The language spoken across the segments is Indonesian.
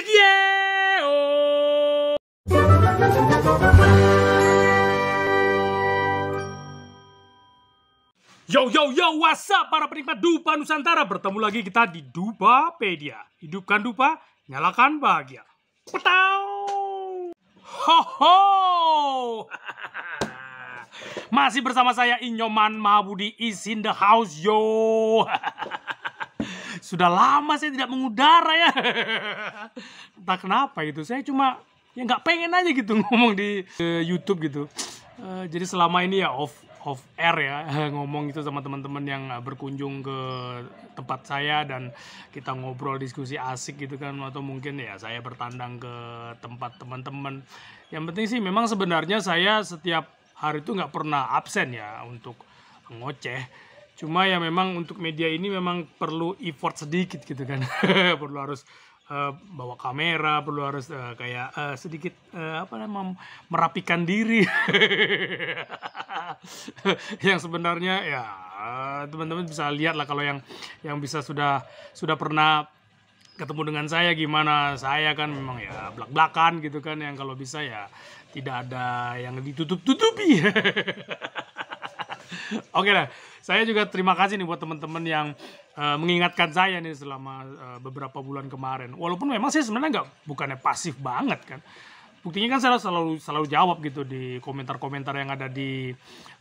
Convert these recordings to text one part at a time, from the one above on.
Yo yo yo, what's up para penikmat Dupa Nusantara? Bertemu lagi kita di Dupapedia. Hidupkan Dupa, nyalakan bahagia. Petau! Ho ho! Masih bersama saya Inyoman Mahabudi is in the house yo. sudah lama saya tidak mengudara ya. Entah kenapa gitu. Saya cuma ya nggak pengen aja gitu ngomong di uh, YouTube gitu. Uh, jadi selama ini ya off off air ya ngomong gitu sama teman-teman yang eh, berkunjung ke tempat saya dan kita ngobrol diskusi asik gitu kan atau mungkin ya saya bertandang ke tempat teman-teman yang penting sih memang sebenarnya saya setiap hari itu nggak pernah absen ya untuk ngoceh cuma ya memang untuk media ini memang perlu effort sedikit gitu kan perlu harus uh, bawa kamera perlu harus uh, kayak uh, sedikit uh, apa namanya merapikan diri yang sebenarnya ya teman-teman bisa lihat lah kalau yang yang bisa sudah sudah pernah ketemu dengan saya gimana saya kan memang ya belak belakan gitu kan yang kalau bisa ya tidak ada yang ditutup tutupi Oke lah, saya juga terima kasih nih buat teman-teman yang uh, mengingatkan saya nih selama uh, beberapa bulan kemarin. Walaupun memang saya sebenarnya nggak bukannya pasif banget kan. Buktinya kan saya selalu selalu jawab gitu di komentar-komentar yang ada di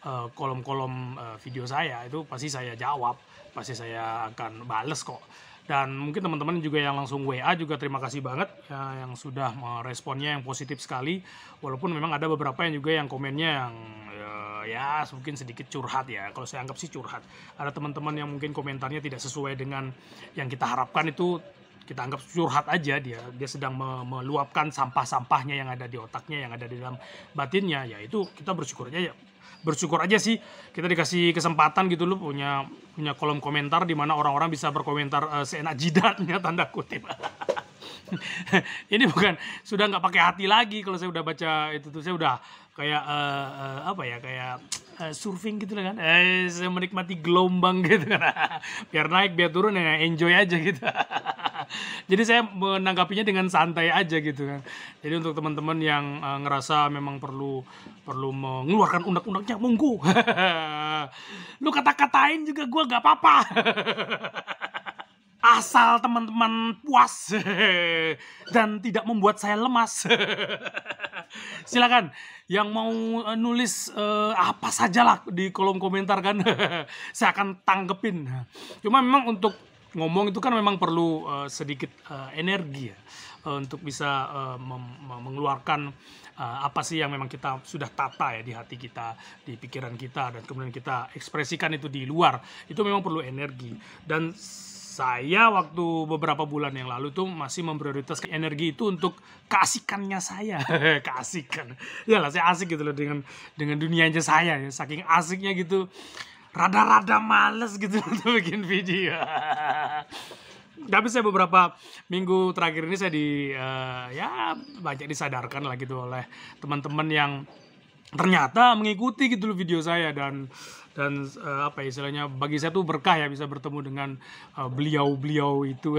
eh, kolom-kolom uh, video saya itu pasti saya jawab, pasti saya akan bales kok. Dan mungkin teman-teman juga yang langsung WA juga terima kasih banget ya, yang sudah meresponnya yang positif sekali. Walaupun memang ada beberapa yang juga yang komennya yang ya mungkin sedikit curhat ya kalau saya anggap sih curhat ada teman-teman yang mungkin komentarnya tidak sesuai dengan yang kita harapkan itu kita anggap curhat aja dia dia sedang me meluapkan sampah-sampahnya yang ada di otaknya yang ada di dalam batinnya ya itu kita bersyukurnya ya bersyukur aja sih kita dikasih kesempatan gitu loh punya punya kolom komentar di mana orang-orang bisa berkomentar uh, seenak jidatnya tanda kutip ini bukan sudah nggak pakai hati lagi kalau saya udah baca itu tuh saya udah kayak uh, uh, apa ya kayak uh, surfing gitu kan eh saya menikmati gelombang gitu kan biar naik biar turun ya enjoy aja gitu jadi saya menanggapinya dengan santai aja gitu kan jadi untuk teman-teman yang uh, ngerasa memang perlu perlu mengeluarkan undak-undaknya monggo lu kata-katain juga gue gak apa-apa asal teman-teman puas dan tidak membuat saya lemas. Silakan yang mau eh, nulis uh, apa sajalah di kolom komentar kan. saya akan tanggepin. Cuma memang untuk ngomong itu kan memang perlu uh, sedikit uh, energi ya untuk bisa uh, mengeluarkan uh, apa sih yang memang kita sudah tata ya di hati kita, di pikiran kita dan kemudian kita ekspresikan itu di luar. Itu memang perlu energi dan saya waktu beberapa bulan yang lalu tuh masih memprioritaskan energi itu untuk keasikannya saya keasikan ya lah saya asik gitu loh dengan dengan dunianya saya ya saking asiknya gitu rada-rada males gitu untuk bikin video tapi saya beberapa minggu terakhir ini saya di uh, ya banyak disadarkan lah gitu oleh teman-teman yang ternyata mengikuti gitu loh video saya dan dan uh, apa ya istilahnya bagi saya tuh berkah ya bisa bertemu dengan eh, beliau-beliau uh, itu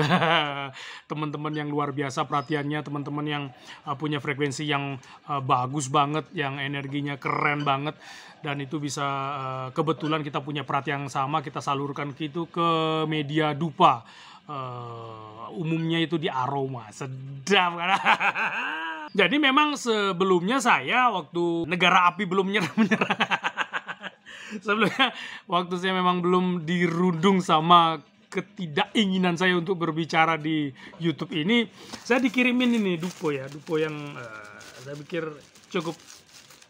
teman-teman yang luar biasa perhatiannya teman-teman yang uh, punya frekuensi yang uh, bagus banget yang energinya keren banget dan itu bisa uh, kebetulan kita punya perhatian yang sama kita salurkan itu ke media dupa uh, umumnya itu di aroma sedap kan jadi memang sebelumnya saya waktu negara api belum menyerang menyerang sebelumnya waktu saya memang belum dirundung sama ketidakinginan saya untuk berbicara di YouTube ini, saya dikirimin ini dupo ya, dupo yang uh, saya pikir cukup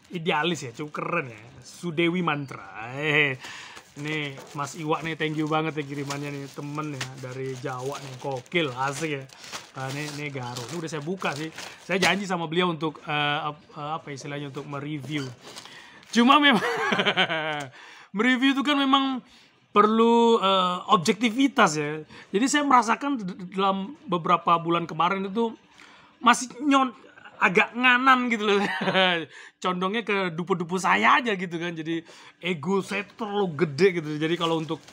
idealis ya, cukup keren ya, Sudewi Mantra. Eh, ini Mas Iwa nih, thank you banget ya kirimannya nih temen ya dari Jawa nih, kokil asik ya. Nih ah, ini, ini Garo, ini udah saya buka sih. Saya janji sama beliau untuk uh, uh, apa istilahnya untuk mereview Cuma memang mereview itu kan memang perlu uh, objektivitas ya. Jadi saya merasakan dalam beberapa bulan kemarin itu masih nyon agak nganan gitu loh. Condongnya ke dupu-dupu saya aja gitu kan. Jadi ego saya terlalu gede gitu. Jadi kalau untuk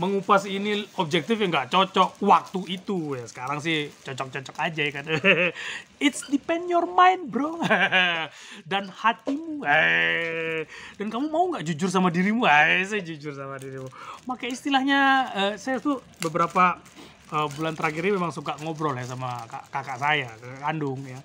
mengupas ini objektif yang nggak cocok waktu itu ya sekarang sih cocok-cocok aja ya kan it's depend your mind bro dan hatimu eh. dan kamu mau nggak jujur sama dirimu eh, saya jujur sama dirimu makanya istilahnya eh, saya tuh beberapa uh, bulan terakhir ini memang suka ngobrol ya sama kakak saya kandung ya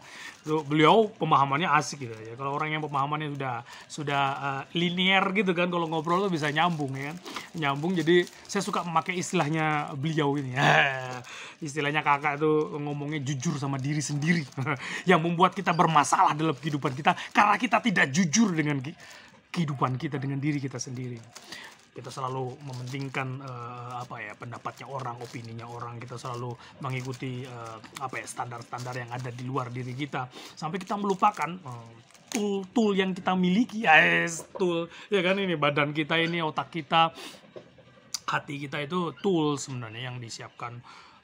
beliau pemahamannya asik gitu ya kalau orang yang pemahamannya sudah sudah uh, eh, linier gitu kan kalau ngobrol tuh bisa nyambung ya nyambung jadi saya suka memakai istilahnya beliau ini ya. istilahnya kakak itu ngomongnya jujur sama diri sendiri yang membuat kita bermasalah dalam kehidupan kita karena kita tidak jujur dengan kehidupan kita dengan diri kita sendiri kita selalu mementingkan uh, apa ya pendapatnya orang opininya orang kita selalu mengikuti uh, apa ya standar-standar yang ada di luar diri kita sampai kita melupakan eh, tool tool-tool yang kita miliki yes tool ya kan ini badan kita ini otak kita hati kita itu tool sebenarnya yang disiapkan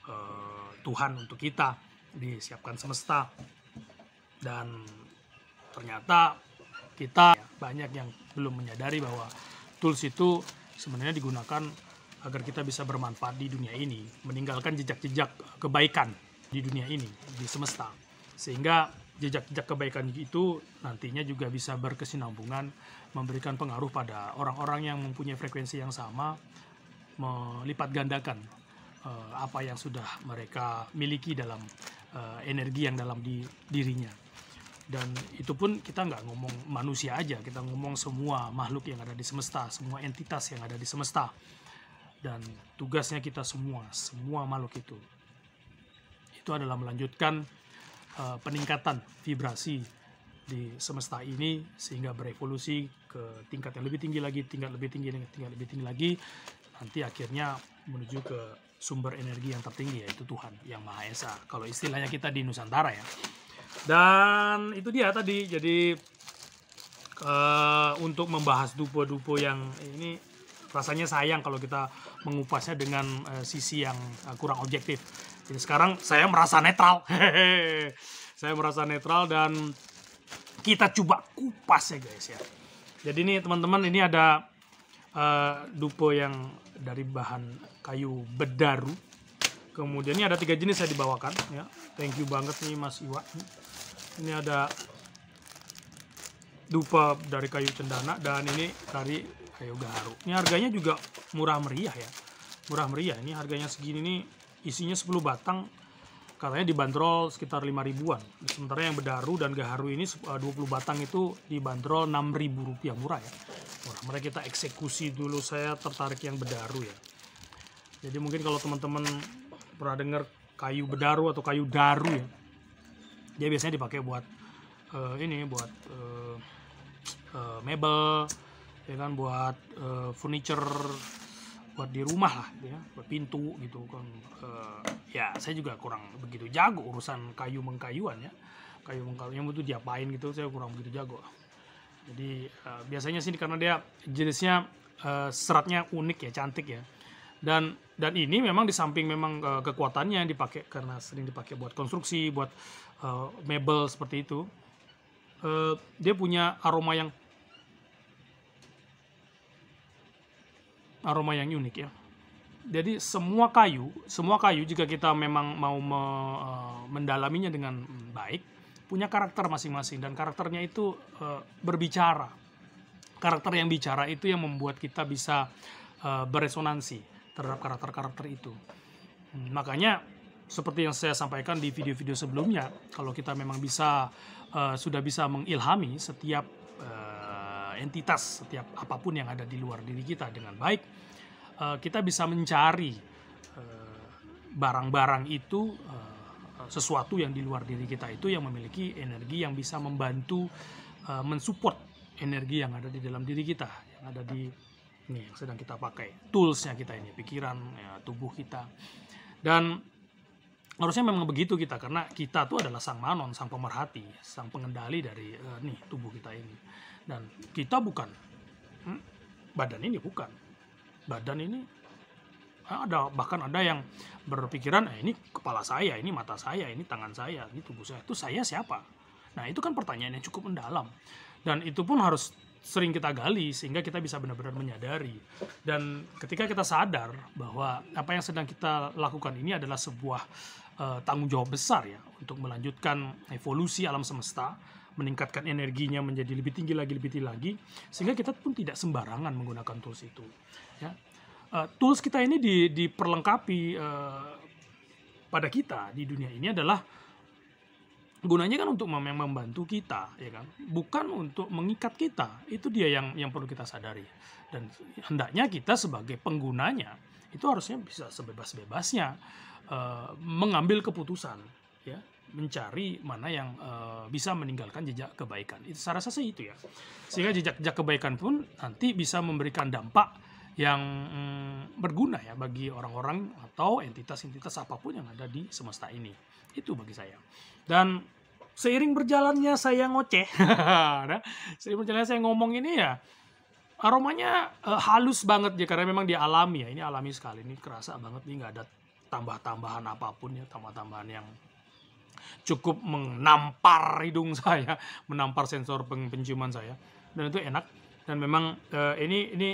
uh, Tuhan untuk kita disiapkan semesta dan ternyata kita banyak yang belum menyadari bahwa tools itu sebenarnya digunakan agar kita bisa bermanfaat di dunia ini, meninggalkan jejak-jejak kebaikan di dunia ini, di semesta. Sehingga jejak-jejak kebaikan itu nantinya juga bisa berkesinambungan, memberikan pengaruh pada orang-orang yang mempunyai frekuensi yang sama, melipat gandakan eh, apa yang sudah mereka miliki dalam eh, energi yang dalam di, dirinya dan itu pun kita nggak ngomong manusia aja kita ngomong semua makhluk yang ada di semesta semua entitas yang ada di semesta dan tugasnya kita semua semua makhluk itu itu adalah melanjutkan uh, peningkatan vibrasi di semesta ini sehingga berevolusi ke tingkat yang lebih tinggi lagi tingkat lebih tinggi tingkat lebih tinggi lagi nanti akhirnya menuju ke sumber energi yang tertinggi yaitu Tuhan yang Maha Esa kalau istilahnya kita di Nusantara ya dan itu dia tadi. Jadi uh, untuk membahas dupo-dupo yang ini rasanya sayang kalau kita mengupasnya dengan uh, sisi yang uh, kurang objektif. Jadi sekarang saya merasa netral. saya merasa netral dan kita coba kupas ya guys ya. Jadi ini teman-teman ini ada uh, dupo yang dari bahan kayu bedaru. Kemudian ini ada tiga jenis saya dibawakan ya. Thank you banget nih Mas Iwa ini ada dupa dari kayu cendana dan ini dari kayu garu ini harganya juga murah meriah ya murah meriah ini harganya segini nih isinya 10 batang katanya dibanderol sekitar 5 ribuan sementara yang bedaru dan gaharu ini 20 eh, batang itu dibanderol 6 ribu rupiah murah ya murah meriah kita eksekusi dulu saya tertarik yang bedaru ya jadi mungkin kalau teman-teman pernah dengar kayu bedaru atau kayu daru ya dia biasanya dipakai buat uh, ini buat uh, uh, mebel ya kan buat uh, furniture buat di rumah lah ya buat pintu gitu kan uh, ya saya juga kurang begitu jago urusan kayu mengkayuan ya kayu mengkayuan itu diapain gitu saya kurang begitu jago jadi uh, biasanya sih karena dia jenisnya uh, seratnya unik ya cantik ya dan dan ini memang di samping memang uh, kekuatannya dipakai karena sering dipakai buat konstruksi buat uh, mebel seperti itu uh, dia punya aroma yang aroma yang unik ya jadi semua kayu semua kayu jika kita memang mau me, uh, mendalaminya dengan baik punya karakter masing-masing dan karakternya itu uh, berbicara karakter yang bicara itu yang membuat kita bisa uh, beresonansi terhadap karakter-karakter itu. Hmm, makanya seperti yang saya sampaikan di video-video sebelumnya, kalau kita memang bisa uh, sudah bisa mengilhami setiap uh, entitas, setiap apapun yang ada di luar diri kita dengan baik, uh, kita bisa mencari barang-barang uh, itu uh, sesuatu yang di luar diri kita itu yang memiliki energi yang bisa membantu uh, mensupport energi yang ada di dalam diri kita, yang ada di yang sedang kita pakai, toolsnya kita ini, pikiran, ya, tubuh kita. Dan harusnya memang begitu kita karena kita tuh adalah sang manon, sang pemerhati, sang pengendali dari uh, nih tubuh kita ini. Dan kita bukan hmm, badan ini bukan. Badan ini eh, ada bahkan ada yang berpikiran eh, ini kepala saya, ini mata saya, ini tangan saya, ini tubuh saya. Itu saya siapa? Nah, itu kan pertanyaan yang cukup mendalam. Dan itu pun harus sering kita gali sehingga kita bisa benar-benar menyadari dan ketika kita sadar bahwa apa yang sedang kita lakukan ini adalah sebuah uh, tanggung jawab besar ya untuk melanjutkan evolusi alam semesta meningkatkan energinya menjadi lebih tinggi lagi lebih tinggi lagi sehingga kita pun tidak sembarangan menggunakan tools itu ya uh, tools kita ini di, diperlengkapi uh, pada kita di dunia ini adalah gunanya kan untuk mem membantu kita ya kan bukan untuk mengikat kita itu dia yang yang perlu kita sadari dan hendaknya kita sebagai penggunanya itu harusnya bisa sebebas-bebasnya uh, mengambil keputusan ya mencari mana yang uh, bisa meninggalkan jejak kebaikan itu saya rasa sih itu ya sehingga jejak-jejak kebaikan pun nanti bisa memberikan dampak yang mm, berguna ya bagi orang-orang atau entitas-entitas apapun yang ada di semesta ini. Itu bagi saya. Dan seiring berjalannya saya ngoceh, nah, seiring berjalannya saya ngomong ini ya, aromanya uh, halus banget ya karena memang dia alami ya ini alami sekali ini kerasa banget ini nggak ada tambah-tambahan apapun ya tambah-tambahan yang cukup menampar hidung saya menampar sensor pen penciuman saya dan itu enak dan memang uh, ini ini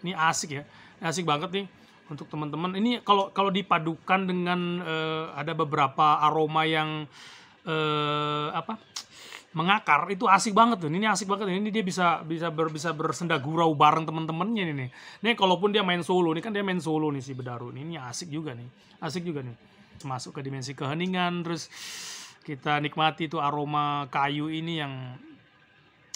ini asik ya. Ini asik banget nih untuk teman-teman. Ini kalau kalau dipadukan dengan uh, ada beberapa aroma yang uh, apa? mengakar itu asik banget tuh. Ini asik banget. Ini dia bisa bisa ber, bisa bersenda gurau bareng teman-temannya ini nih. kalaupun dia main solo, ini kan dia main solo nih si Bedaru. Ini, ini asik juga nih. Asik juga nih. Masuk ke dimensi keheningan terus kita nikmati tuh aroma kayu ini yang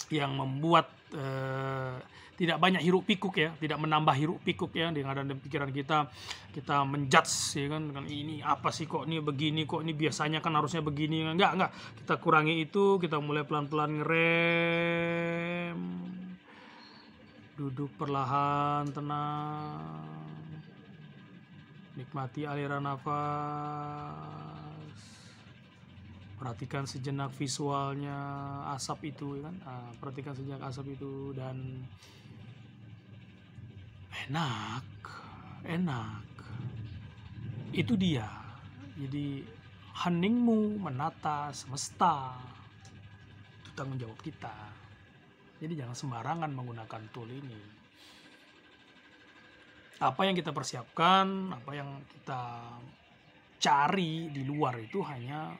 yang membuat uh, tidak banyak hiruk pikuk ya, tidak menambah hiruk pikuk ya dengan ada pikiran kita kita menjudge ya kan dengan ini apa sih kok ini begini kok ini biasanya kan harusnya begini kan? enggak enggak kita kurangi itu kita mulai pelan-pelan ngerem duduk perlahan tenang nikmati aliran nafas perhatikan sejenak visualnya asap itu ya kan ah, perhatikan sejenak asap itu dan enak enak itu dia jadi heningmu menata semesta itu tanggung jawab kita jadi jangan sembarangan menggunakan tool ini apa yang kita persiapkan apa yang kita cari di luar itu hanya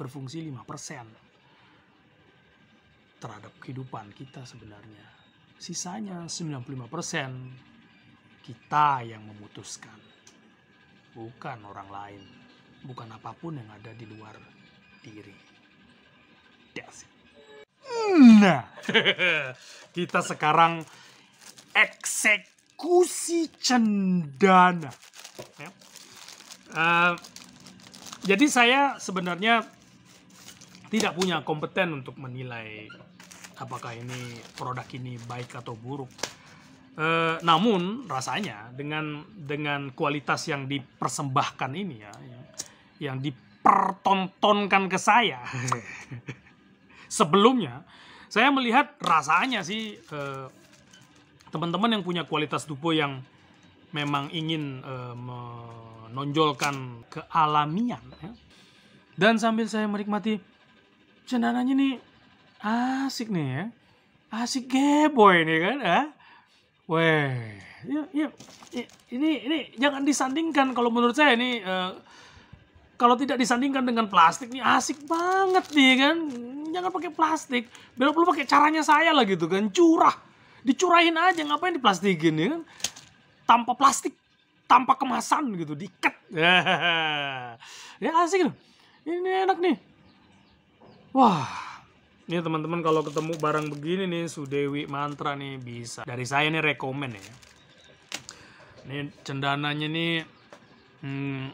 berfungsi 5% terhadap kehidupan kita sebenarnya Sisanya 95% kita yang memutuskan. Bukan orang lain. Bukan apapun yang ada di luar diri. That's it. Nah, kita sekarang eksekusi cendana. Ya. Uh, jadi saya sebenarnya tidak punya kompeten untuk menilai apakah ini produk ini baik atau buruk. E, namun rasanya dengan dengan kualitas yang dipersembahkan ini ya, yang dipertontonkan ke saya sebelumnya, saya melihat rasanya sih eh, teman-teman yang punya kualitas dupo yang memang ingin e, menonjolkan kealamian ya. dan sambil saya menikmati cendananya ini. Asik nih ya. Asik geboy nih kan, ya, Weh, Ya, ya. Ini ini jangan disandingkan kalau menurut saya ini uh, kalau tidak disandingkan dengan plastik nih asik banget nih kan. Jangan pakai plastik. Belok perlu pakai caranya saya lah gitu kan. Curah. Dicurahin aja ngapain diplastikin ya kan. Tanpa plastik, tanpa kemasan gitu, diikat. ya asik loh. Ini enak nih. Wah, ini teman-teman kalau ketemu barang begini nih Sudewi Mantra nih bisa. Dari saya nih rekomen ya. Ini cendananya nih hmm,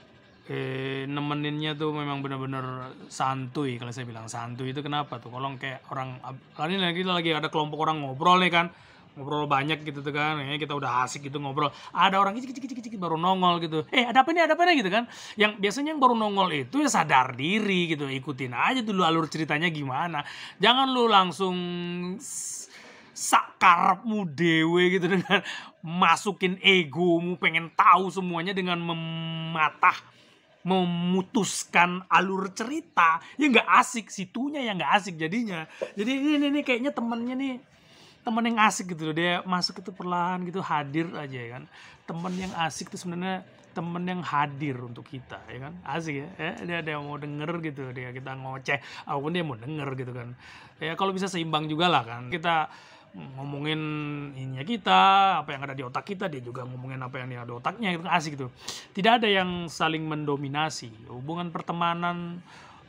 eh, nemeninnya tuh memang benar bener santuy kalau saya bilang santuy itu kenapa tuh kalau kayak orang Kali lagi lagi ada kelompok orang ngobrol nih kan ngobrol banyak gitu tuh kan ya kita udah asik gitu ngobrol ada orang kicik kicik kicik baru nongol gitu eh ada apa nih ada apa nih gitu kan yang biasanya yang baru nongol itu ya sadar diri gitu ikutin aja dulu alur ceritanya gimana jangan lu langsung sakarmu dewe gitu dengan masukin egomu pengen tahu semuanya dengan mematah memutuskan alur cerita ya nggak asik situnya ya nggak asik jadinya jadi ini, ini, ini kayaknya temennya nih temen yang asik gitu loh dia masuk itu perlahan gitu hadir aja ya kan temen yang asik itu sebenarnya temen yang hadir untuk kita ya kan asik ya, ya dia ada yang mau denger gitu dia kita ngoceh apapun dia mau denger gitu kan ya kalau bisa seimbang juga lah kan kita ngomongin ininya kita apa yang ada di otak kita dia juga ngomongin apa yang ada di otaknya gitu kan. asik gitu tidak ada yang saling mendominasi hubungan pertemanan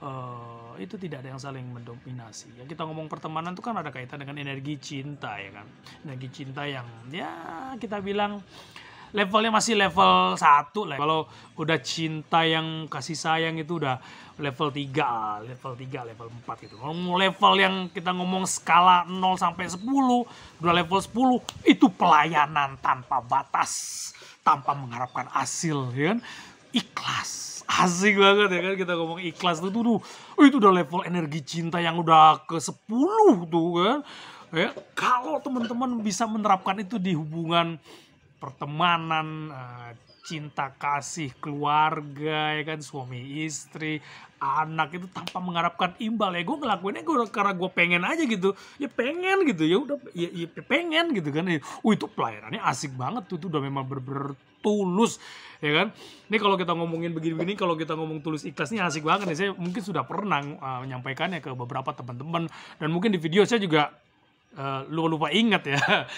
uh, itu tidak ada yang saling mendominasi. Ya kita ngomong pertemanan itu kan ada kaitan dengan energi cinta ya kan. Energi cinta yang ya kita bilang levelnya masih level 1 lah. Kalau udah cinta yang kasih sayang itu udah level 3, level 3, level 4 gitu. Kalau level yang kita ngomong skala 0 sampai 10, udah level 10 itu pelayanan tanpa batas, tanpa mengharapkan hasil ya kan. Ikhlas asik banget ya kan kita ngomong ikhlas tuh tuh, tuh oh, itu udah level energi cinta yang udah ke 10 tuh kan ya kalau teman-teman bisa menerapkan itu di hubungan pertemanan eh, cinta kasih keluarga ya kan suami istri anak itu tanpa mengharapkan imbal ya gue ngelakuinnya gue karena gue pengen aja gitu ya pengen gitu ya udah ya, ya pengen gitu kan ya, uh itu pelayarannya asik banget tuh itu udah memang ber tulus ya kan ini kalau kita ngomongin begini-begini kalau kita ngomong tulus ikhlas ini asik banget nih saya mungkin sudah pernah uh, menyampaikannya ke beberapa teman-teman dan mungkin di video saya juga uh, -lupa ingat ya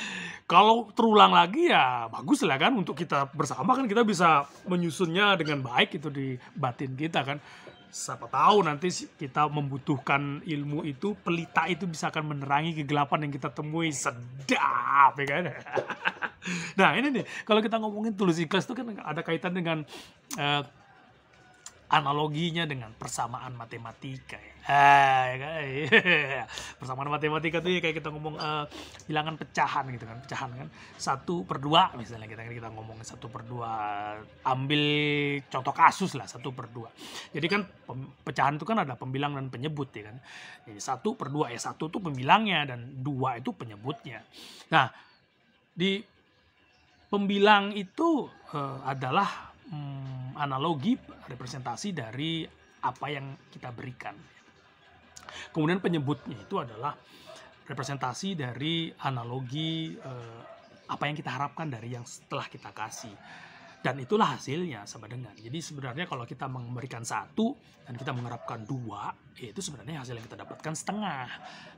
kalau terulang lagi ya bagus lah kan untuk kita bersama kan kita bisa menyusunnya dengan baik itu di batin kita kan siapa tahu nanti kita membutuhkan ilmu itu pelita itu bisa akan menerangi kegelapan yang kita temui sedap ya kan nah ini nih kalau kita ngomongin tulus ikhlas itu kan ada kaitan dengan uh, analoginya dengan persamaan matematika ya. Ah, ya kan? iya. persamaan matematika tuh ya kayak kita ngomong uh, bilangan pecahan gitu kan pecahan kan satu per dua misalnya kita kita ngomongin satu per dua ambil contoh kasus lah satu per dua jadi kan pecahan itu kan ada pembilang dan penyebut ya kan jadi satu per dua ya satu tuh pembilangnya dan dua itu penyebutnya nah di Pembilang itu uh, adalah um, analogi representasi dari apa yang kita berikan. Kemudian penyebutnya itu adalah representasi dari analogi uh, apa yang kita harapkan dari yang setelah kita kasih dan itulah hasilnya sama dengan. Jadi sebenarnya kalau kita memberikan satu dan kita menerapkan dua, ya itu sebenarnya hasil yang kita dapatkan setengah.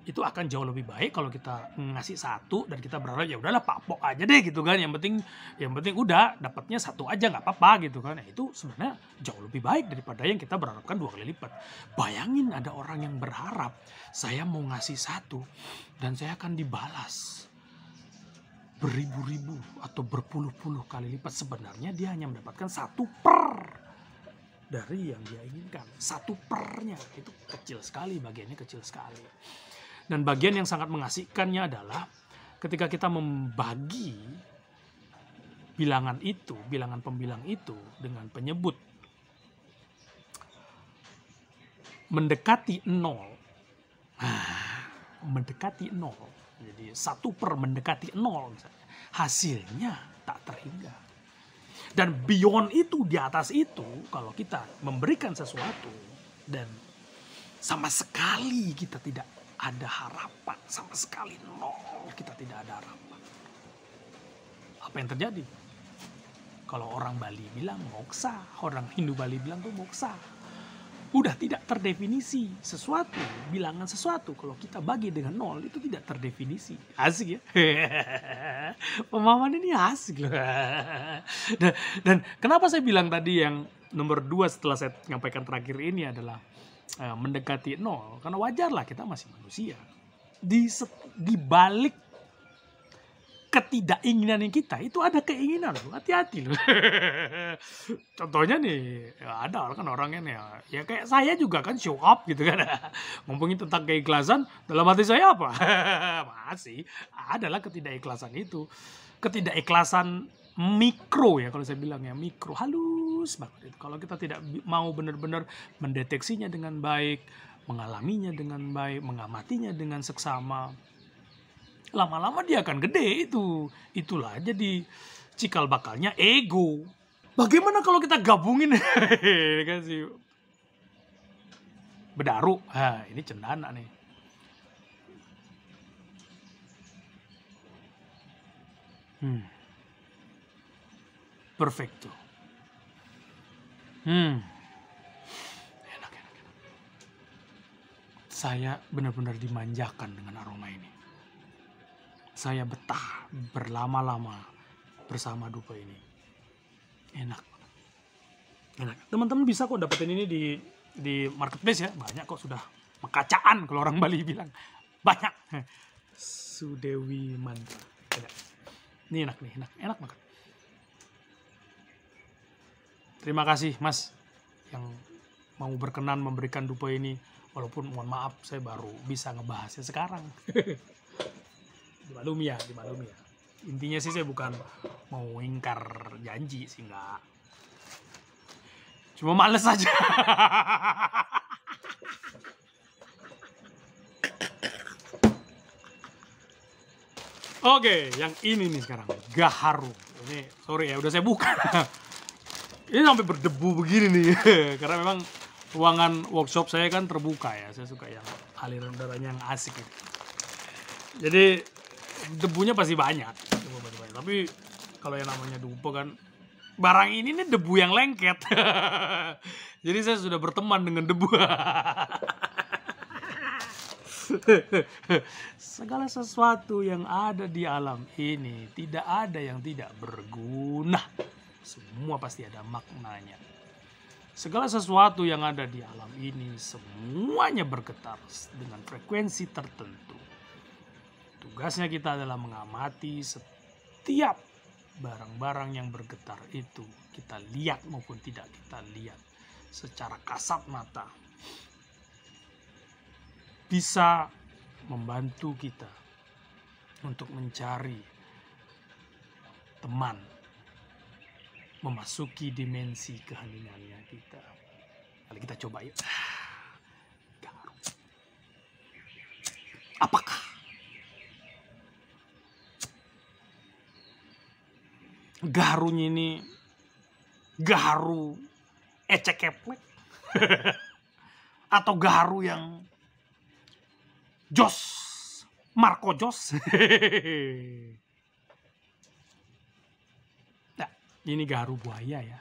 Itu akan jauh lebih baik kalau kita ngasih satu dan kita berharap ya udahlah papok aja deh gitu kan. Yang penting yang penting udah dapatnya satu aja nggak apa-apa gitu kan. Nah, itu sebenarnya jauh lebih baik daripada yang kita berharapkan dua kali lipat. Bayangin ada orang yang berharap saya mau ngasih satu dan saya akan dibalas beribu-ribu atau berpuluh-puluh kali lipat sebenarnya dia hanya mendapatkan satu per dari yang dia inginkan satu pernya itu kecil sekali bagiannya kecil sekali dan bagian yang sangat mengasihkannya adalah ketika kita membagi bilangan itu bilangan pembilang itu dengan penyebut mendekati nol nah, mendekati nol jadi satu per mendekati nol misalnya hasilnya tak terhingga dan beyond itu di atas itu kalau kita memberikan sesuatu dan sama sekali kita tidak ada harapan sama sekali nol kita tidak ada harapan apa yang terjadi kalau orang Bali bilang moksa orang Hindu Bali bilang tuh moksa udah tidak terdefinisi sesuatu bilangan sesuatu kalau kita bagi dengan nol itu tidak terdefinisi asik ya pemahaman ini asik loh dan, dan kenapa saya bilang tadi yang nomor dua setelah saya menyampaikan terakhir ini adalah eh, mendekati nol karena wajarlah kita masih manusia di di balik ketidakinginan kita itu ada keinginan loh hati-hati loh contohnya nih ya ada kan orang kan orangnya nih ya kayak saya juga kan show up gitu kan ngomongin tentang keikhlasan dalam hati saya apa masih adalah ketidakikhlasan itu ketidakikhlasan mikro ya kalau saya bilang ya mikro halus banget itu kalau kita tidak mau benar-benar mendeteksinya dengan baik mengalaminya dengan baik mengamatinya dengan seksama lama-lama dia akan gede itu. Itulah jadi cikal bakalnya ego. Bagaimana kalau kita gabungin kasih bedaru? Ha, ah, ini cendana nih. Hmm. Perfecto. Hmm. enak, enak. Saya benar-benar dimanjakan dengan aroma ini saya betah berlama-lama bersama dupa ini. Enak. Enak. Teman-teman bisa kok dapetin ini di di marketplace ya. Banyak kok sudah mekacaan kalau orang Bali bilang. Banyak. Sudewi Mantra. Enak. Ini enak nih, enak. Enak banget. Terima kasih Mas yang mau berkenan memberikan dupa ini walaupun mohon maaf saya baru bisa ngebahasnya sekarang dimaklumi ya dimaklumi ya intinya sih saya bukan mau ingkar janji sih nggak cuma males aja Oke, yang ini nih sekarang, Gaharu. Ini, sorry ya, udah saya buka. ini sampai berdebu begini nih, karena memang ruangan workshop saya kan terbuka ya. Saya suka yang aliran udaranya yang asik. Gitu. Jadi debunya pasti banyak. Debu pasti banyak. Tapi kalau yang namanya dupa kan barang ini nih debu yang lengket. Jadi saya sudah berteman dengan debu. Segala sesuatu yang ada di alam ini tidak ada yang tidak berguna. Semua pasti ada maknanya. Segala sesuatu yang ada di alam ini semuanya bergetar dengan frekuensi tertentu Tugasnya kita adalah mengamati setiap barang-barang yang bergetar itu, kita lihat maupun tidak kita lihat secara kasat mata. Bisa membantu kita untuk mencari teman memasuki dimensi keheningannya kita. Kali kita coba yuk. Apakah garunya ini garu ecek keplek atau garu yang Jos Marco Jos nah, ini garu buaya ya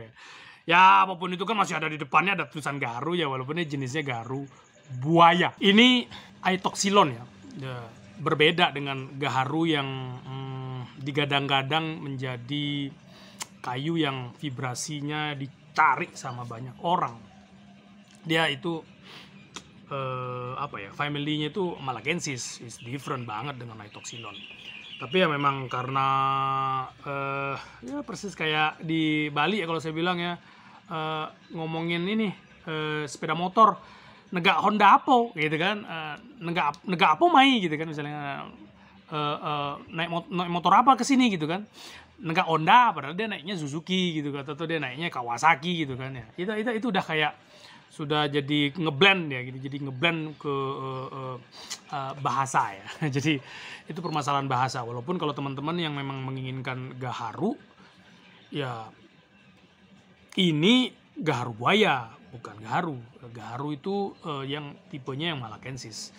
ya apapun itu kan masih ada di depannya ada tulisan garu ya walaupun ini jenisnya garu buaya ini aitoxilon ya, ya berbeda dengan garu yang hmm, digadang-gadang menjadi kayu yang vibrasinya ditarik sama banyak orang dia itu eh, apa ya family-nya itu malagensis is different banget dengan Nitoxylon tapi ya memang karena eh, ya persis kayak di Bali ya kalau saya bilang ya eh, ngomongin ini eh, sepeda motor negak Honda Apo gitu kan eh, negak negak Apo mai gitu kan misalnya uh, naik, mot naik motor apa ke sini gitu kan nggak Honda padahal dia naiknya Suzuki gitu kan atau dia naiknya Kawasaki gitu kan ya itu itu itu udah kayak sudah jadi ngeblend ya gitu jadi ngeblend ke uh, uh, uh, bahasa ya jadi itu permasalahan bahasa walaupun kalau teman-teman yang memang menginginkan gaharu ya ini gaharu buaya bukan gaharu gaharu itu uh, yang tipenya yang malakensis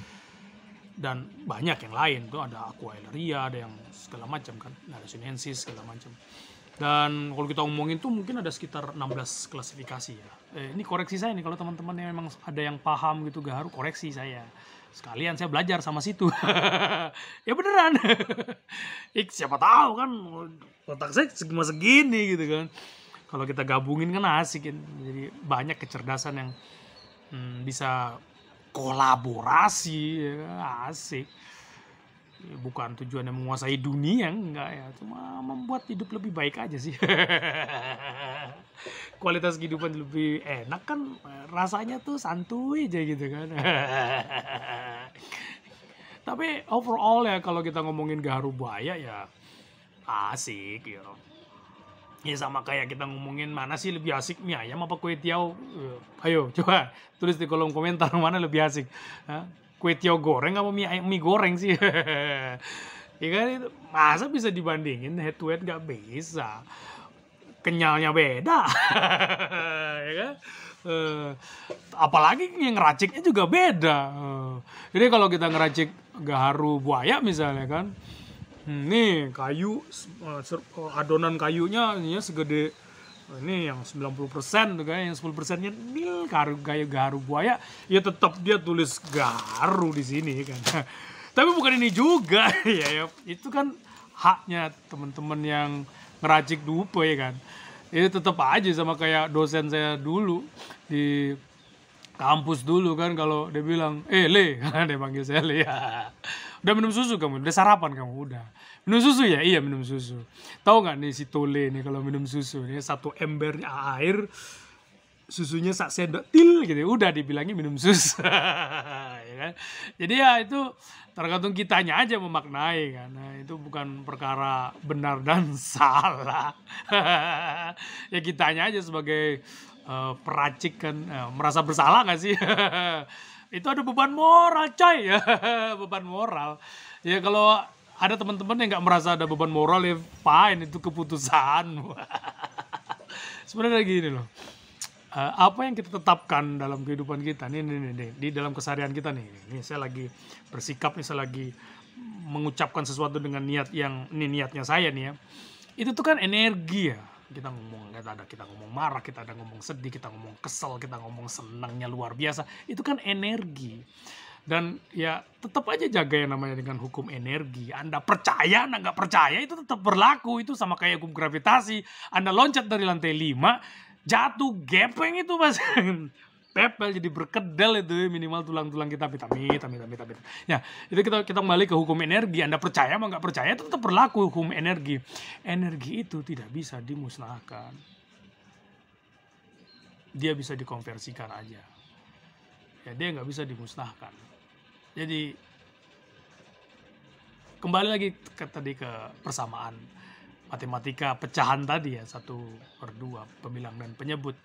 dan banyak yang lain tuh ada aquaria ada yang segala macam kan ada sinensis segala macam dan kalau kita omongin tuh mungkin ada sekitar 16 klasifikasi ya eh, ini koreksi saya nih kalau teman-teman yang memang ada yang paham gitu gak harus koreksi saya sekalian saya belajar sama situ ya beneran Ik, siapa tahu kan otak saya cuma segini gitu kan kalau kita gabungin kan asik jadi banyak kecerdasan yang hmm, bisa kolaborasi ya, asik ya, bukan tujuannya menguasai dunia enggak ya cuma membuat hidup lebih baik aja sih kualitas kehidupan lebih enak kan rasanya tuh santuy aja gitu kan tapi overall ya kalau kita ngomongin garu buaya ya asik ya you know ya sama kayak kita ngomongin mana sih lebih asik mie ayam apa kue tiaw eh, ayo coba tulis di kolom komentar mana lebih asik Hah? kue tiaw goreng apa mie ayam mie goreng sih ya kan masa bisa dibandingin head to head gak bisa kenyalnya beda ya kan uh, apalagi yang ngeraciknya juga beda uh, jadi kalau kita ngeracik gaharu buaya misalnya kan Hmm, nih kayu eh, eh, adonan kayunya ya segede eh, ini yang 90% tuh kan yang 10%-nya nil garu kayak garu buaya ya tetap dia tulis garu di sini kan. Tapi bukan ini juga ya, ya. itu kan haknya teman-teman yang ngeracik dupe ya kan. ini tetap aja sama kayak dosen saya dulu di kampus dulu kan kalau dia bilang, "Eh, Le." dia panggil saya Le. Udah minum susu kamu? Udah sarapan kamu? Udah. Minum susu ya? Iya minum susu. Tahu nggak nih si Tole nih kalau minum susu nih satu ember air susunya sak sendok til gitu ya. udah dibilangin minum susu ya kan? jadi ya itu tergantung kitanya aja memaknai karena itu bukan perkara benar dan salah ya kitanya aja sebagai uh, peracik kan uh, merasa bersalah gak sih itu ada beban moral coy beban moral ya kalau ada teman-teman yang nggak merasa ada beban moral ya fine itu keputusan sebenarnya gini loh eh, apa yang kita tetapkan dalam kehidupan kita nih, nih, nih, nih di dalam keseharian kita nih, ini saya lagi bersikap nih saya lagi mengucapkan sesuatu dengan niat yang ini niatnya saya nih ya itu tuh kan energi ya kita ngomong kita ada kita ngomong marah kita ada ngomong sedih kita ngomong kesel kita ngomong senangnya luar biasa itu kan energi dan ya tetap aja jaga yang namanya dengan hukum energi anda percaya anda nggak percaya itu tetap berlaku itu sama kayak hukum gravitasi anda loncat dari lantai 5 jatuh gepeng itu mas pepel jadi berkedel itu ya, minimal tulang-tulang kita vitamin vitamin vitamin vitamin ya itu kita kita kembali ke hukum energi anda percaya mau nggak percaya itu tetap berlaku hukum energi energi itu tidak bisa dimusnahkan dia bisa dikonversikan aja ya dia nggak bisa dimusnahkan jadi kembali lagi ke tadi ke persamaan matematika pecahan tadi ya satu per dua pembilang dan penyebut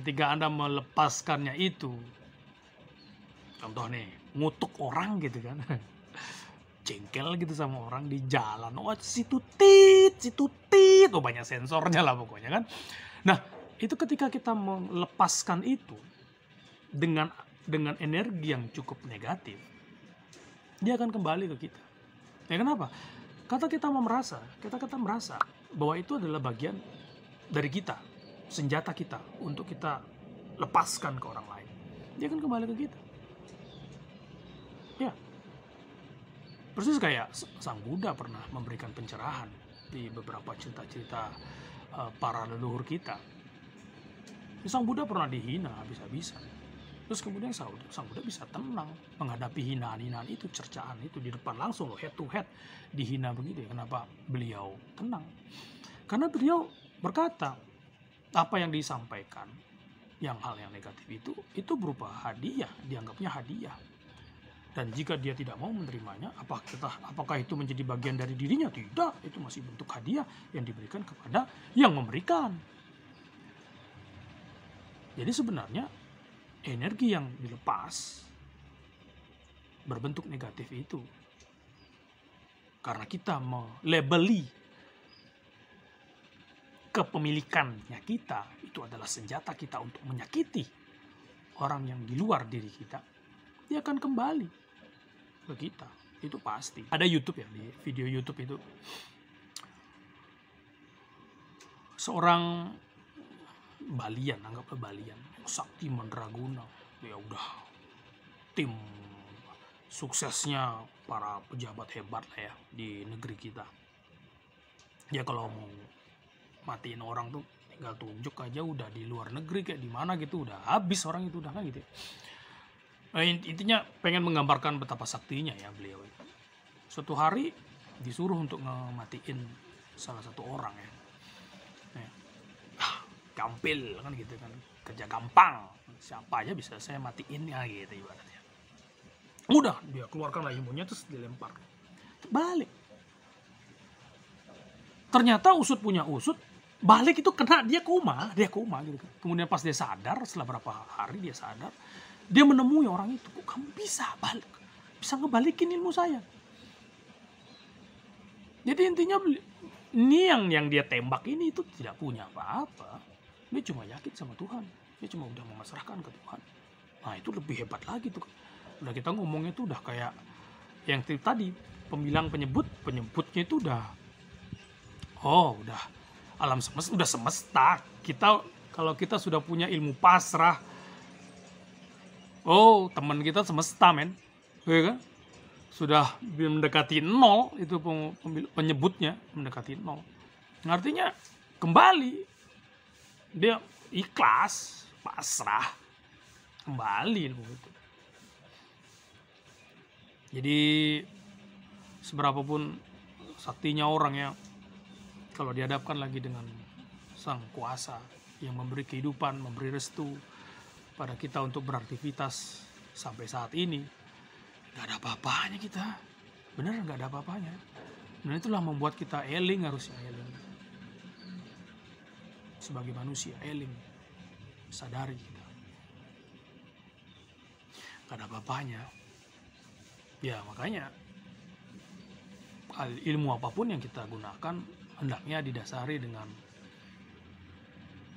ketika Anda melepaskannya itu, contoh nih, ngutuk orang gitu kan, jengkel gitu sama orang di jalan, oh situ tit, situ tit, oh banyak sensornya lah pokoknya kan. Nah, itu ketika kita melepaskan itu dengan dengan energi yang cukup negatif, dia akan kembali ke kita. Ya kenapa? Kata kita mau merasa, kata kata merasa bahwa itu adalah bagian dari kita senjata kita untuk kita lepaskan ke orang lain. Dia kan kembali ke kita. Ya. Persis kayak Sang Buddha pernah memberikan pencerahan di beberapa cerita-cerita eh, para leluhur kita. Sang Buddha pernah dihina habis-habisan. Terus kemudian Sang Buddha, bisa tenang menghadapi hinaan-hinaan itu, cercaan itu di depan langsung loh, head to head dihina begitu. Kenapa beliau tenang? Karena beliau berkata, apa yang disampaikan yang hal yang negatif itu itu berupa hadiah dianggapnya hadiah dan jika dia tidak mau menerimanya apakah apakah itu menjadi bagian dari dirinya tidak itu masih bentuk hadiah yang diberikan kepada yang memberikan jadi sebenarnya energi yang dilepas berbentuk negatif itu karena kita melabeli kepemilikannya kita itu adalah senjata kita untuk menyakiti orang yang di luar diri kita, dia akan kembali ke kita. Itu pasti. Ada YouTube ya di video YouTube itu. Seorang balian, anggaplah balian, sakti mandraguna. Ya udah tim suksesnya para pejabat hebat lah ya di negeri kita. Ya kalau mau matiin orang tuh tinggal tunjuk aja udah di luar negeri kayak di mana gitu udah habis orang itu udah kan gitu Nah, intinya pengen menggambarkan betapa saktinya ya beliau itu. Suatu hari disuruh untuk ngematiin salah satu orang ya. kampil eh, ah, gampil kan gitu kan kerja gampang siapa aja bisa saya matiin ya gitu ibaratnya udah dia keluarkan lah ilmunya terus dilempar balik ternyata usut punya usut balik itu kena dia koma dia koma gitu kan. kemudian pas dia sadar setelah berapa hari dia sadar dia menemui orang itu kok kamu bisa balik bisa ngebalikin ilmu saya jadi intinya ini yang dia tembak ini itu tidak punya apa-apa dia cuma yakin sama Tuhan dia cuma udah memasrahkan ke Tuhan nah itu lebih hebat lagi tuh udah kita ngomongnya tuh udah kayak yang tadi pembilang penyebut penyebutnya itu udah oh udah alam semesta udah semesta kita kalau kita sudah punya ilmu pasrah oh teman kita semesta men ya kan sudah mendekati nol itu penyebutnya mendekati nol artinya kembali dia ikhlas pasrah kembali ilmu itu jadi seberapapun saktinya orang ya kalau dihadapkan lagi dengan Sang Kuasa yang memberi kehidupan, memberi restu pada kita untuk beraktivitas sampai saat ini, nggak ada apa-apanya kita. benar nggak ada apa-apanya. Dan itulah membuat kita eling harusnya eling. Sebagai manusia eling, sadari kita. Gak ada apa-apanya. Ya makanya ilmu apapun yang kita gunakan hendaknya didasari dengan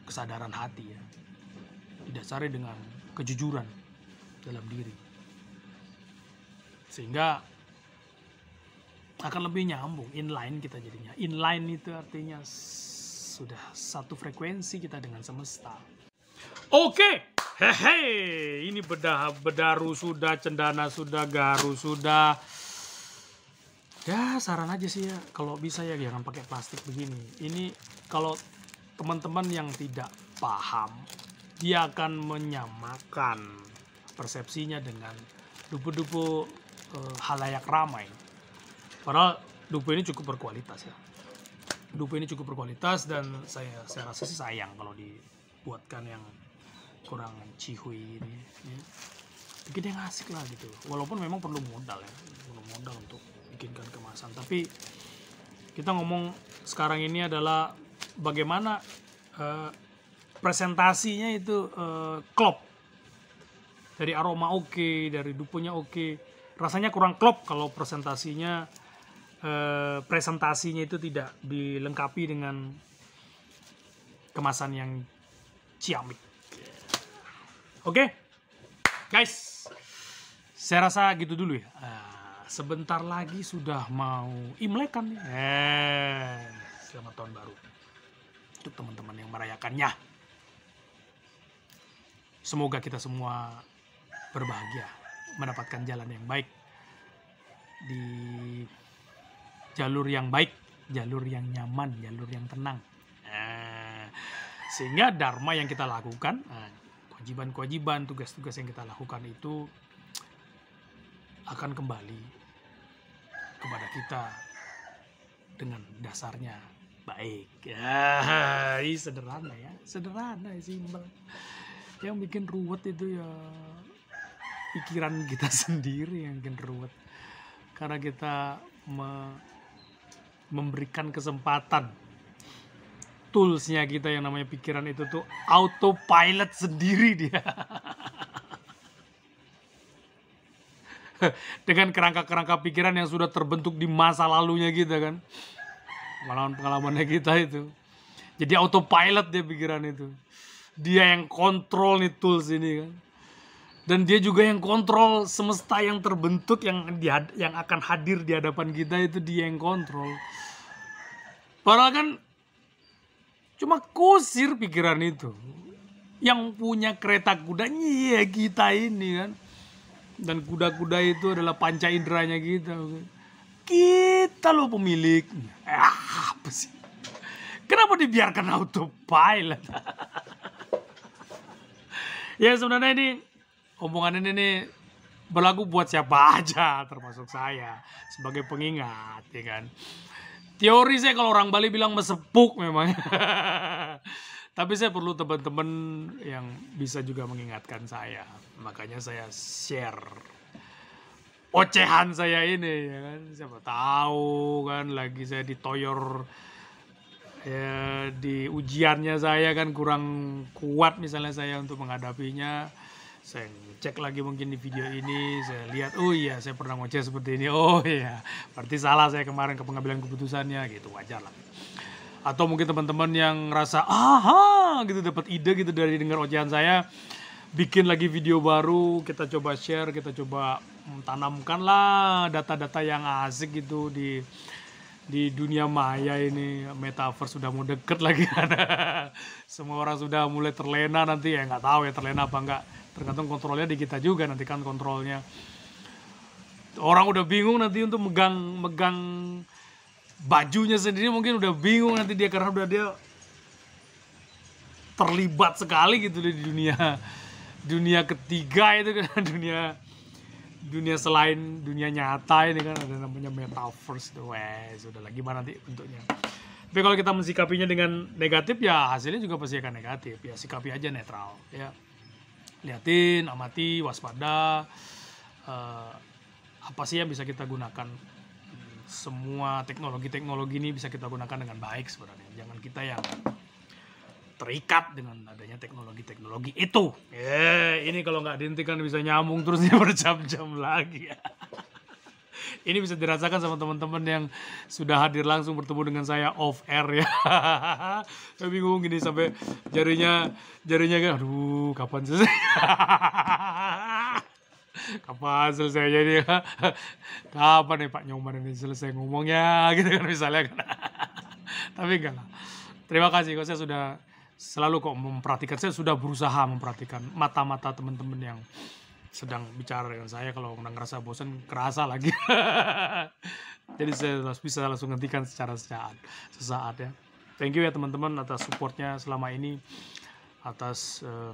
kesadaran hati ya didasari dengan kejujuran dalam diri sehingga akan lebih nyambung inline kita jadinya inline itu artinya sudah satu frekuensi kita dengan semesta oke hehe ini bedah bedaru sudah cendana sudah garu sudah ya saran aja sih ya kalau bisa ya jangan pakai plastik begini ini kalau teman-teman yang tidak paham dia akan menyamakan persepsinya dengan dupu-dupu e, halayak ramai padahal dupu ini cukup berkualitas ya dupu ini cukup berkualitas dan saya saya rasa sih sayang kalau dibuatkan yang kurang cihui ini ya. bikin yang asik lah gitu walaupun memang perlu modal ya perlu modal untuk memungkinkan kemasan. Tapi kita ngomong sekarang ini adalah bagaimana uh, presentasinya itu uh, klop dari aroma oke, okay, dari dupunya oke. Okay. Rasanya kurang klop kalau presentasinya uh, presentasinya itu tidak dilengkapi dengan kemasan yang ciamik. Oke, okay? guys, saya rasa gitu dulu ya. Uh, sebentar lagi sudah mau Imlek kan? Eh, selamat tahun baru. Untuk teman-teman yang merayakannya. Semoga kita semua berbahagia, mendapatkan jalan yang baik di jalur yang baik, jalur yang nyaman, jalur yang tenang. Eh, sehingga dharma yang kita lakukan, eh, kewajiban-kewajiban, tugas-tugas yang kita lakukan itu akan kembali kepada kita dengan dasarnya baik. Ya, sederhana ya, sederhana, ya, simpel. Yang bikin ruwet itu ya pikiran kita sendiri yang bikin ruwet. Karena kita me memberikan kesempatan toolsnya kita yang namanya pikiran itu tuh autopilot sendiri dia. dengan kerangka-kerangka pikiran yang sudah terbentuk di masa lalunya kita kan pengalaman-pengalamannya kita itu jadi autopilot dia pikiran itu dia yang kontrol nih tools ini kan dan dia juga yang kontrol semesta yang terbentuk yang di, yang akan hadir di hadapan kita itu dia yang kontrol padahal kan cuma kusir pikiran itu yang punya kereta kudanya ya kita ini kan dan kuda-kuda itu adalah panca inderanya kita gitu. kita loh pemilik. ah, apa sih kenapa dibiarkan autopilot ya sebenarnya ini omongan ini nih berlaku buat siapa aja termasuk saya sebagai pengingat ya kan teori saya kalau orang Bali bilang mesepuk memang tapi saya perlu teman-teman yang bisa juga mengingatkan saya makanya saya share ocehan saya ini ya kan siapa tahu kan lagi saya ditoyor ya di ujiannya saya kan kurang kuat misalnya saya untuk menghadapinya saya cek lagi mungkin di video ini saya lihat oh iya saya pernah ngoceh seperti ini oh iya berarti salah saya kemarin ke pengambilan keputusannya gitu wajar lah atau mungkin teman-teman yang rasa aha gitu dapat ide gitu dari dengar ocehan saya bikin lagi video baru kita coba share kita coba tanamkan lah data-data yang asik gitu di di dunia maya ini metaverse sudah mau deket lagi ada semua orang sudah mulai terlena nanti ya nggak tahu ya terlena apa nggak tergantung kontrolnya di kita juga nanti kan kontrolnya orang udah bingung nanti untuk megang megang bajunya sendiri mungkin udah bingung nanti dia karena udah dia terlibat sekali gitu di dunia dunia ketiga itu kan dunia dunia selain dunia nyata ini kan ada namanya metaverse tuh wes sudah lagi mana nanti bentuknya tapi kalau kita mensikapinya dengan negatif ya hasilnya juga pasti akan negatif ya sikapi aja netral ya liatin amati waspada uh, apa sih yang bisa kita gunakan hmm, semua teknologi-teknologi ini bisa kita gunakan dengan baik sebenarnya jangan kita yang terikat dengan adanya teknologi-teknologi itu. Yeah, ini kalau nggak dihentikan bisa nyambung terus berjam-jam lagi. ini bisa dirasakan sama teman-teman yang sudah hadir langsung bertemu dengan saya off air ya. saya bingung gini sampai jarinya jarinya kan aduh kapan selesai. kapan selesai jadi ya? kapan nih ya Pak Nyoman ini selesai ngomongnya gitu kan misalnya kan. Tapi enggak lah. Terima kasih kok saya sudah selalu kok memperhatikan saya sudah berusaha memperhatikan mata-mata teman-teman yang sedang bicara dengan saya kalau ngerasa bosan kerasa lagi jadi saya bisa langsung ngetikan secara sesaat sesaat ya thank you ya teman-teman atas supportnya selama ini atas uh,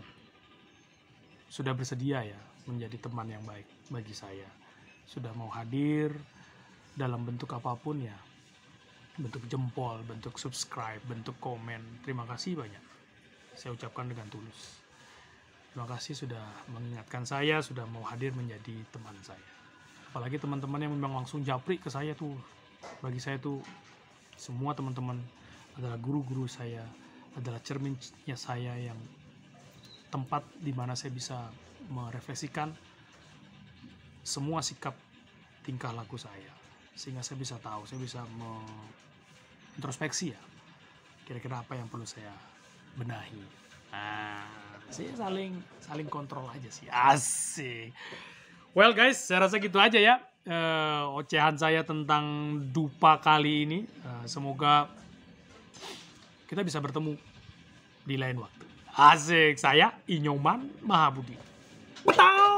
sudah bersedia ya menjadi teman yang baik bagi saya sudah mau hadir dalam bentuk apapun ya bentuk jempol bentuk subscribe bentuk komen terima kasih banyak saya ucapkan dengan tulus. Terima kasih sudah mengingatkan saya, sudah mau hadir menjadi teman saya. Apalagi teman-teman yang memang langsung japri ke saya tuh. Bagi saya tuh semua teman-teman adalah guru-guru saya, adalah cerminnya saya yang tempat di mana saya bisa merefleksikan semua sikap tingkah laku saya sehingga saya bisa tahu, saya bisa introspeksi ya kira-kira apa yang perlu saya benahi nah sih saling saling kontrol aja sih asik well guys saya rasa gitu aja ya uh, ocehan saya tentang dupa kali ini uh, semoga kita bisa bertemu di lain waktu asik saya Inyoman Mahabudi Betul!